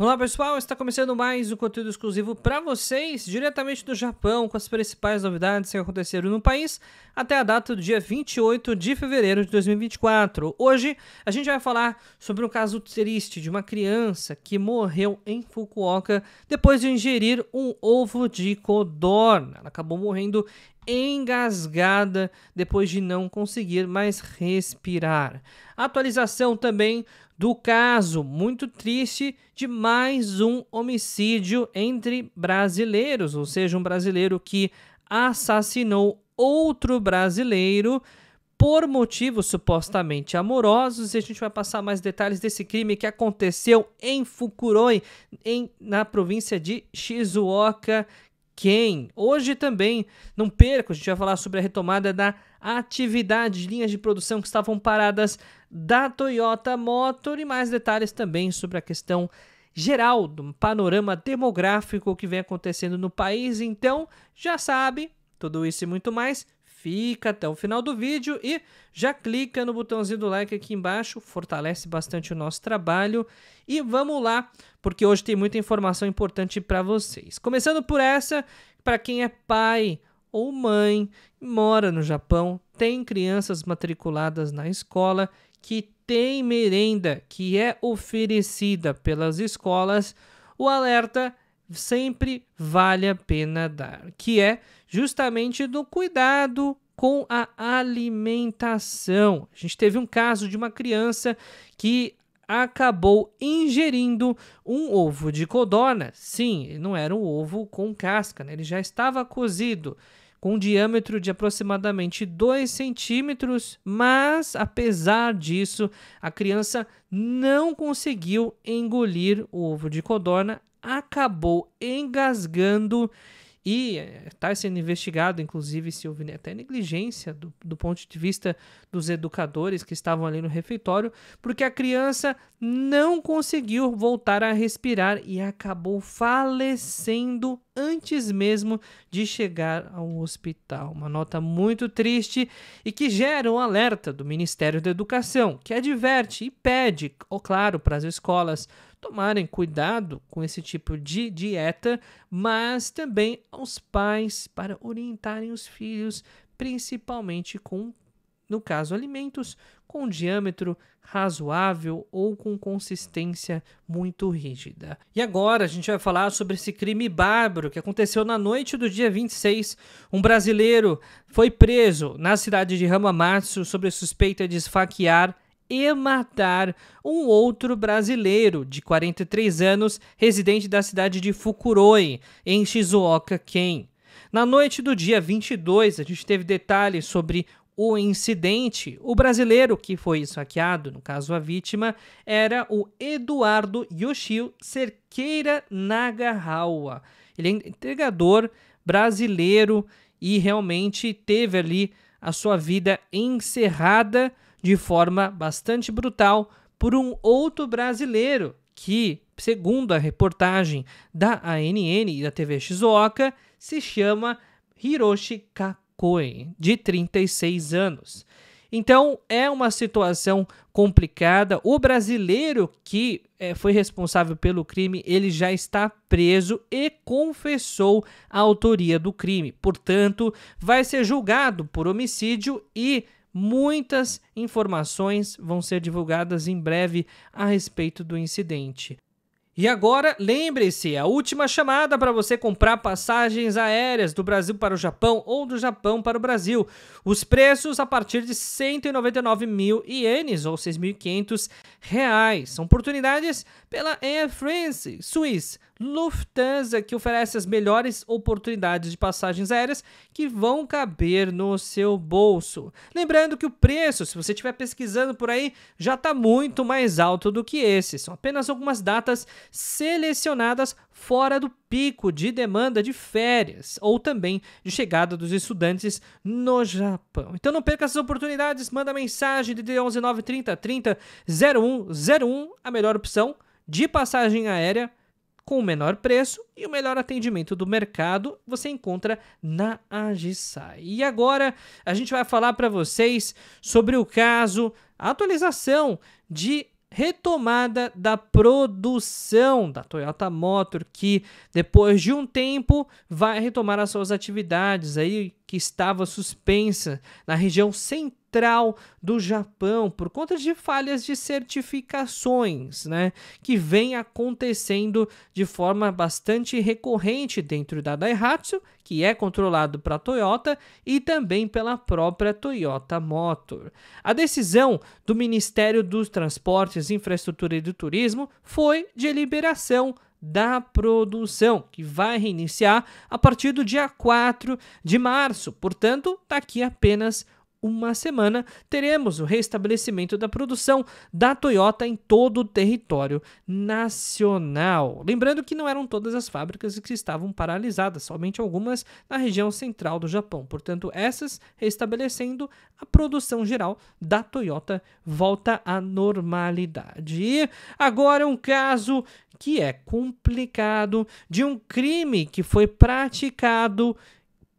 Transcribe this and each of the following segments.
Olá pessoal, está começando mais um conteúdo exclusivo para vocês, diretamente do Japão, com as principais novidades que aconteceram no país até a data do dia 28 de fevereiro de 2024. Hoje a gente vai falar sobre um caso triste de uma criança que morreu em Fukuoka depois de ingerir um ovo de codorna. Ela acabou morrendo engasgada depois de não conseguir mais respirar. Atualização também do caso muito triste de mais um homicídio entre brasileiros, ou seja, um brasileiro que assassinou outro brasileiro por motivos supostamente amorosos, e a gente vai passar mais detalhes desse crime que aconteceu em Fukuroi, em, na província de Shizuoka, quem. Hoje também, não perca, a gente vai falar sobre a retomada da atividade de linhas de produção que estavam paradas da Toyota Motor e mais detalhes também sobre a questão geral do panorama demográfico que vem acontecendo no país. Então, já sabe, tudo isso e muito mais fica até o final do vídeo e já clica no botãozinho do like aqui embaixo, fortalece bastante o nosso trabalho e vamos lá, porque hoje tem muita informação importante para vocês. Começando por essa, para quem é pai ou mãe, mora no Japão, tem crianças matriculadas na escola que tem merenda que é oferecida pelas escolas, o alerta sempre vale a pena dar, que é justamente do cuidado com a alimentação. A gente teve um caso de uma criança que acabou ingerindo um ovo de codorna. Sim, não era um ovo com casca, né? ele já estava cozido com um diâmetro de aproximadamente 2 centímetros, mas apesar disso, a criança não conseguiu engolir o ovo de codorna, acabou engasgando e está eh, sendo investigado, inclusive, se houve até negligência do, do ponto de vista dos educadores que estavam ali no refeitório, porque a criança não conseguiu voltar a respirar e acabou falecendo antes mesmo de chegar ao hospital. Uma nota muito triste e que gera um alerta do Ministério da Educação, que adverte e pede, ou claro, para as escolas tomarem cuidado com esse tipo de dieta, mas também aos pais para orientarem os filhos, principalmente com, no caso, alimentos com diâmetro razoável ou com consistência muito rígida. E agora a gente vai falar sobre esse crime bárbaro que aconteceu na noite do dia 26. Um brasileiro foi preso na cidade de Ramamatsu sob suspeita de esfaquear e matar um outro brasileiro de 43 anos, residente da cidade de Fukuroi, em Shizuoka-ken. Na noite do dia 22, a gente teve detalhes sobre o incidente. O brasileiro que foi saqueado, no caso a vítima, era o Eduardo Yoshio Cerqueira Nagahawa. Ele é entregador brasileiro e realmente teve ali a sua vida encerrada de forma bastante brutal por um outro brasileiro que, segundo a reportagem da ANN e da TV Shizuoka, se chama Hiroshi Kakoi, de 36 anos. Então é uma situação complicada. O brasileiro que é, foi responsável pelo crime, ele já está preso e confessou a autoria do crime. Portanto, vai ser julgado por homicídio e Muitas informações vão ser divulgadas em breve a respeito do incidente. E agora, lembre-se, a última chamada para você comprar passagens aéreas do Brasil para o Japão ou do Japão para o Brasil. Os preços a partir de 199 mil ienes ou 6.500 reais. São oportunidades pela Air France Suisse. Lufthansa, que oferece as melhores oportunidades de passagens aéreas que vão caber no seu bolso. Lembrando que o preço, se você estiver pesquisando por aí, já está muito mais alto do que esse. São apenas algumas datas selecionadas fora do pico de demanda de férias ou também de chegada dos estudantes no Japão. Então não perca essas oportunidades, manda mensagem de 11 930 30 0101, a melhor opção de passagem aérea com o menor preço e o melhor atendimento do mercado, você encontra na Agisai. E agora a gente vai falar para vocês sobre o caso, a atualização de retomada da produção da Toyota Motor, que depois de um tempo vai retomar as suas atividades aí que estava suspensa na região central Central do Japão por conta de falhas de certificações, né, que vem acontecendo de forma bastante recorrente dentro da Daihatsu, que é controlado para a Toyota e também pela própria Toyota Motor. A decisão do Ministério dos Transportes, Infraestrutura e do Turismo foi de liberação da produção, que vai reiniciar a partir do dia 4 de março. Portanto, daqui apenas uma semana, teremos o reestabelecimento da produção da Toyota em todo o território nacional. Lembrando que não eram todas as fábricas que estavam paralisadas, somente algumas na região central do Japão. Portanto, essas restabelecendo, a produção geral da Toyota volta à normalidade. E agora um caso que é complicado de um crime que foi praticado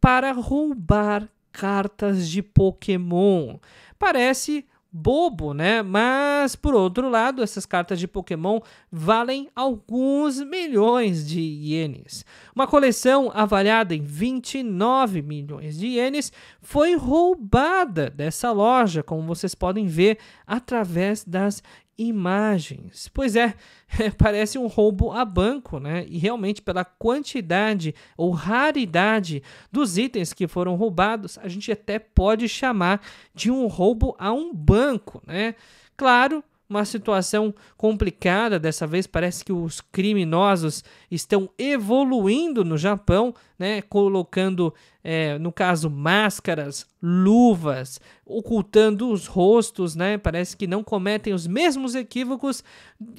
para roubar cartas de Pokémon. Parece bobo, né? Mas por outro lado, essas cartas de Pokémon valem alguns milhões de ienes. Uma coleção avaliada em 29 milhões de ienes foi roubada dessa loja, como vocês podem ver através das imagens. Pois é, parece um roubo a banco, né? E realmente, pela quantidade ou raridade dos itens que foram roubados, a gente até pode chamar de um roubo a um banco, né? Claro. Uma situação complicada dessa vez. Parece que os criminosos estão evoluindo no Japão, né? Colocando é, no caso, máscaras, luvas, ocultando os rostos, né? Parece que não cometem os mesmos equívocos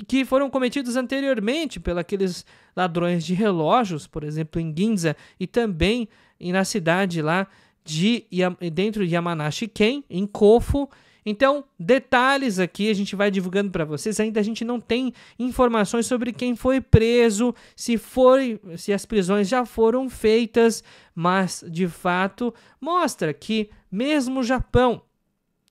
que foram cometidos anteriormente pelos ladrões de relógios, por exemplo, em Ginza e também na cidade lá de dentro de Yamanashi-ken, em Kofu, então, detalhes aqui a gente vai divulgando para vocês. Ainda a gente não tem informações sobre quem foi preso, se foi, se as prisões já foram feitas, mas de fato mostra que mesmo o Japão,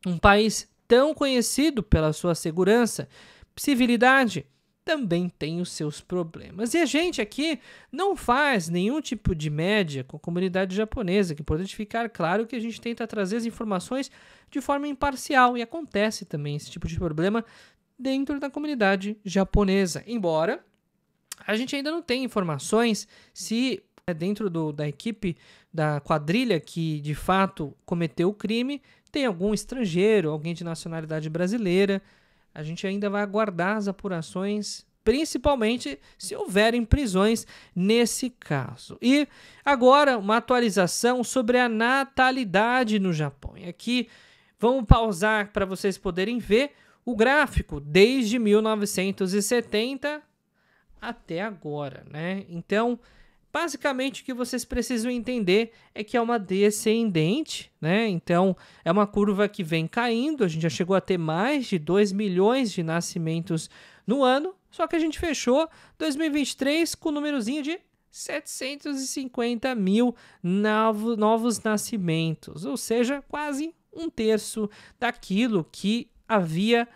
um país tão conhecido pela sua segurança, civilidade também tem os seus problemas. E a gente aqui não faz nenhum tipo de média com a comunidade japonesa, que é importante ficar claro que a gente tenta trazer as informações de forma imparcial e acontece também esse tipo de problema dentro da comunidade japonesa. Embora a gente ainda não tenha informações se é dentro do, da equipe da quadrilha que de fato cometeu o crime tem algum estrangeiro, alguém de nacionalidade brasileira a gente ainda vai aguardar as apurações, principalmente se houverem prisões nesse caso. E agora, uma atualização sobre a natalidade no Japão. E aqui vamos pausar para vocês poderem ver o gráfico desde 1970 até agora, né? Então, Basicamente, o que vocês precisam entender é que é uma descendente, né? Então, é uma curva que vem caindo. A gente já chegou a ter mais de 2 milhões de nascimentos no ano, só que a gente fechou 2023 com um númerozinho de 750 mil novos, novos nascimentos, ou seja, quase um terço daquilo que havia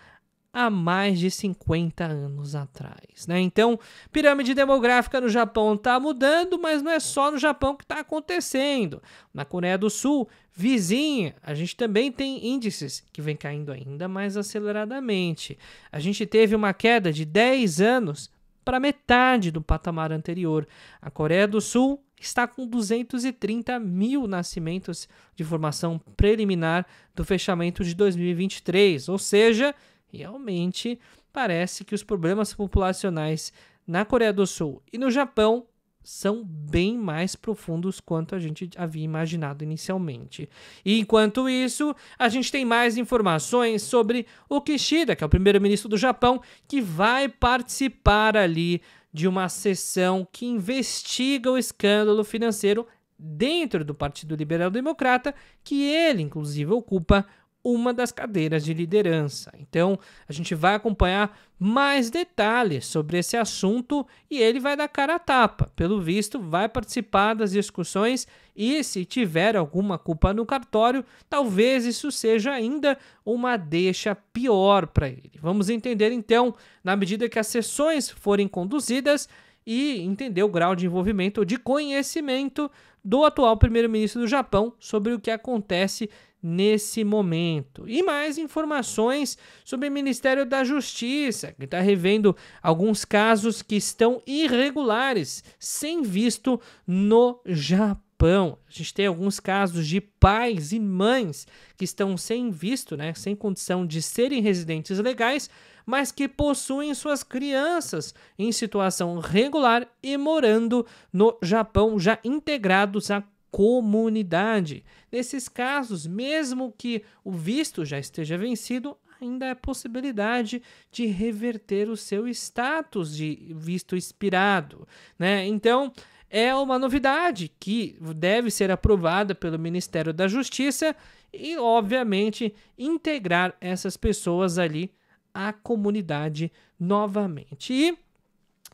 há mais de 50 anos atrás. Né? Então, pirâmide demográfica no Japão está mudando, mas não é só no Japão que está acontecendo. Na Coreia do Sul, vizinha, a gente também tem índices que vem caindo ainda mais aceleradamente. A gente teve uma queda de 10 anos para metade do patamar anterior. A Coreia do Sul está com 230 mil nascimentos de formação preliminar do fechamento de 2023, ou seja, Realmente parece que os problemas populacionais na Coreia do Sul e no Japão são bem mais profundos quanto a gente havia imaginado inicialmente. E enquanto isso, a gente tem mais informações sobre o Kishida, que é o primeiro-ministro do Japão, que vai participar ali de uma sessão que investiga o escândalo financeiro dentro do Partido Liberal Democrata, que ele inclusive ocupa uma das cadeiras de liderança. Então, a gente vai acompanhar mais detalhes sobre esse assunto e ele vai dar cara a tapa. Pelo visto, vai participar das discussões e, se tiver alguma culpa no cartório, talvez isso seja ainda uma deixa pior para ele. Vamos entender então, na medida que as sessões forem conduzidas, e entender o grau de envolvimento, de conhecimento do atual primeiro-ministro do Japão sobre o que acontece nesse momento. E mais informações sobre o Ministério da Justiça, que está revendo alguns casos que estão irregulares, sem visto no Japão. A gente tem alguns casos de pais e mães que estão sem visto, né, sem condição de serem residentes legais, mas que possuem suas crianças em situação regular e morando no Japão, já integrados à comunidade. Nesses casos, mesmo que o visto já esteja vencido, ainda é possibilidade de reverter o seu status de visto expirado, né? Então, é uma novidade que deve ser aprovada pelo Ministério da Justiça e, obviamente, integrar essas pessoas ali à comunidade novamente. E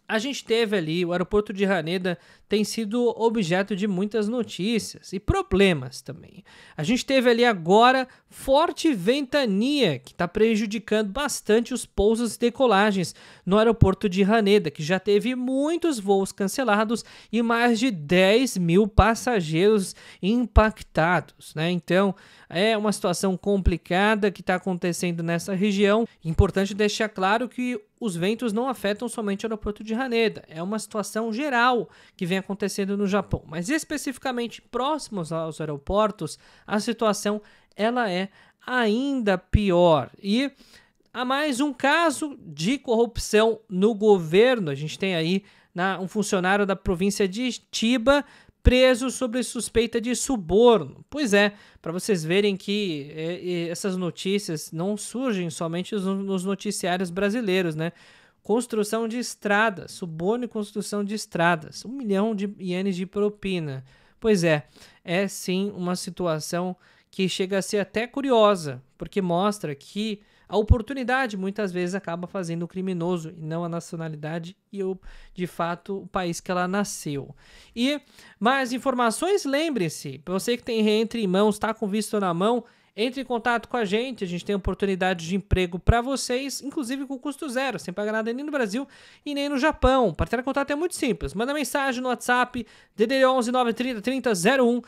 a gente teve ali, o aeroporto de Haneda tem sido objeto de muitas notícias e problemas também. A gente teve ali agora forte ventania que está prejudicando bastante os pousos e decolagens no aeroporto de Haneda, que já teve muitos voos cancelados e mais de 10 mil passageiros impactados. Né? Então é uma situação complicada que está acontecendo nessa região. Importante deixar claro que os ventos não afetam somente o aeroporto de Haneda, é uma situação geral que vem acontecendo no Japão, mas especificamente próximos aos aeroportos, a situação ela é ainda pior. E há mais um caso de corrupção no governo. A gente tem aí na, um funcionário da província de Tiba preso sobre suspeita de suborno. Pois é, para vocês verem que é, essas notícias não surgem somente nos noticiários brasileiros, né? Construção de estradas, suborno e construção de estradas, um milhão de ienes de propina. Pois é, é sim uma situação que chega a ser até curiosa, porque mostra que a oportunidade muitas vezes acaba fazendo o criminoso e não a nacionalidade e o, de fato o país que ela nasceu. E mais informações, lembre-se, você que tem entre em mãos, está com visto na mão, entre em contato com a gente, a gente tem oportunidades de emprego para vocês, inclusive com custo zero, sem pagar nada nem no Brasil e nem no Japão. Para ter contato é muito simples. Manda mensagem no WhatsApp, DDD 11 930 30 01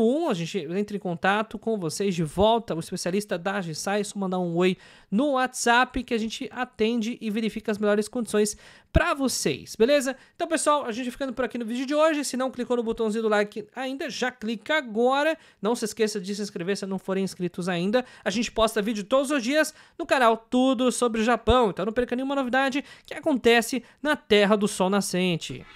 01. A gente entra em contato com vocês de volta. O especialista da Gissai, só mandar um oi no WhatsApp que a gente atende e verifica as melhores condições para vocês, beleza? Então, pessoal, a gente ficando por aqui no vídeo de hoje. Se não clicou no botãozinho do like ainda, já clica agora. Não se esqueça de se inscrever se não forem inscritos ainda, a gente posta vídeo todos os dias no canal Tudo sobre o Japão. Então não perca nenhuma novidade que acontece na Terra do Sol Nascente.